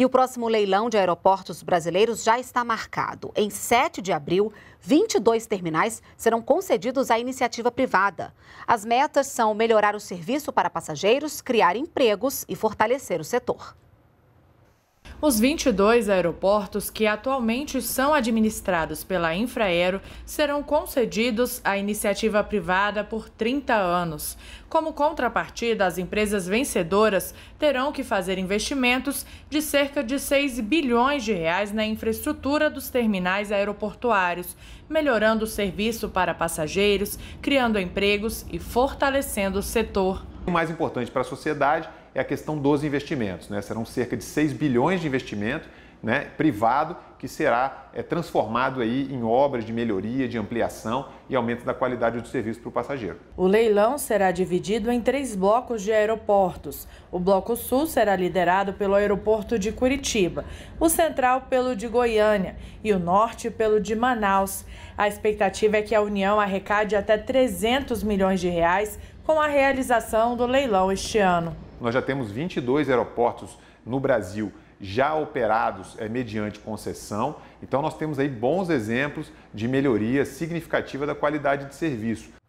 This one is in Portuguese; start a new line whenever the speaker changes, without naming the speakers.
E o próximo leilão de aeroportos brasileiros já está marcado. Em 7 de abril, 22 terminais serão concedidos à iniciativa privada. As metas são melhorar o serviço para passageiros, criar empregos e fortalecer o setor.
Os 22 aeroportos que atualmente são administrados pela Infraero serão concedidos à iniciativa privada por 30 anos. Como contrapartida, as empresas vencedoras terão que fazer investimentos de cerca de 6 bilhões de reais na infraestrutura dos terminais aeroportuários, melhorando o serviço para passageiros, criando empregos e fortalecendo o
setor. O mais importante para a sociedade é a questão dos investimentos. Né? Serão cerca de 6 bilhões de investimento né, privado que será é, transformado aí em obras de melhoria, de ampliação e aumento da qualidade do serviço para o passageiro.
O leilão será dividido em três blocos de aeroportos. O Bloco Sul será liderado pelo aeroporto de Curitiba, o Central pelo de Goiânia e o Norte pelo de Manaus. A expectativa é que a União arrecade até 300 milhões de reais com a realização do leilão este ano.
Nós já temos 22 aeroportos no Brasil já operados é, mediante concessão. Então, nós temos aí bons exemplos de melhoria significativa da qualidade de serviço.